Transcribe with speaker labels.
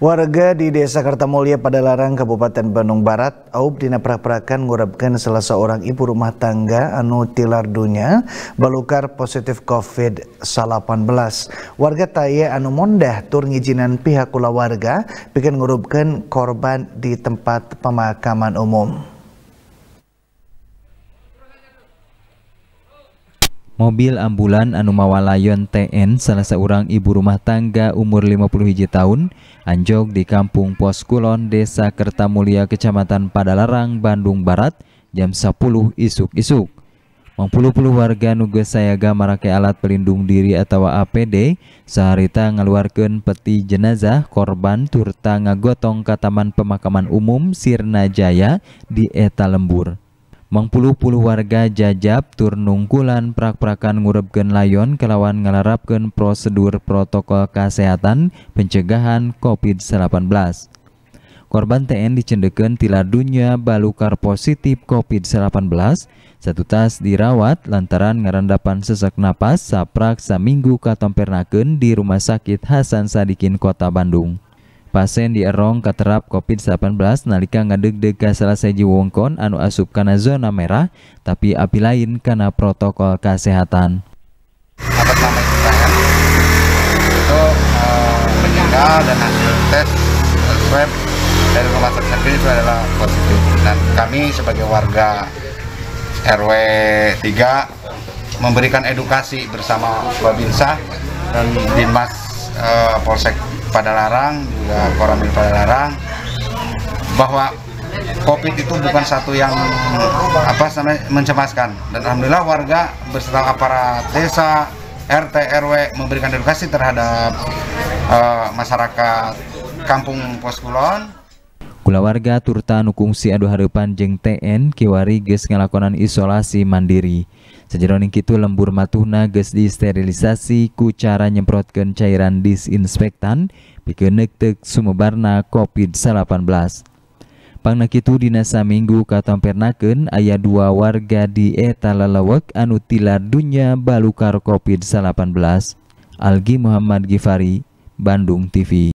Speaker 1: Warga di Desa Kartamulia pada Larang, Kabupaten Bandung Barat, aup dina Praprakan prakan ngurapkan salah seorang ibu rumah tangga anu tilar dunya balukar positif COVID-19. Warga taya anu mondah tur ngijinan pihak kula warga bikin ngurupkan korban di tempat pemakaman umum.
Speaker 2: Mobil ambulan Anumawa mawalayon TN salah seorang ibu rumah tangga umur 50 hiji tahun anjog di kampung Pos Kulon, Desa Kertamulia, Kecamatan Padalarang, Bandung Barat jam 10 isuk-isuk. Mangpuluh-puluh warga nuga sayaga marake alat pelindung diri atau APD seharita ngeluarkan peti jenazah korban turta ngagotong ke taman pemakaman umum Sirna Jaya di Eta Lembur mangpuluh-puluh warga jajab turnungkulan prak-prakan ngurebken layon kelawan ngelarapken prosedur protokol kesehatan pencegahan COVID-19 korban TN dicendeken tilar dunia balukar positif COVID-19, satu tas dirawat lantaran ngarandapan sesak napas saprak saminggu katompernaken di Rumah Sakit Hasan Sadikin Kota Bandung pasien di Erong katerap COVID-19 nalika ngadeg-deg salah seji wongkon anu asup kana zona merah tapi api lain karena protokol kesehatan.
Speaker 3: Dapat nama itu tangan itu uh, eh, meninggal dan hasil tes swab dari rumah sakit itu adalah positif dan kami sebagai warga RW 3 memberikan edukasi bersama Babinsa dan Dinmas uh, Polsek Padalarang juga Koramil Padalarang bahwa COVID itu bukan satu yang apa namanya mencemaskan dan alhamdulillah warga berserta aparat desa RT RW memberikan edukasi terhadap uh, masyarakat kampung Poskulon
Speaker 2: Kula warga turta nukungsi adu harapan jeng TN kiwari ges ngelakonan isolasi mandiri. Sejeroning kitu lembur matuna ges disterilisasi ku cara nyemprotkan cairan disinfektan pikenek tek sumebarna COVID-19. Pangna kitu dinasa minggu katompernakeun ayah dua warga di etalalawak anu tilar dunya balukar COVID-19. Algi Muhammad Gifari, Bandung TV.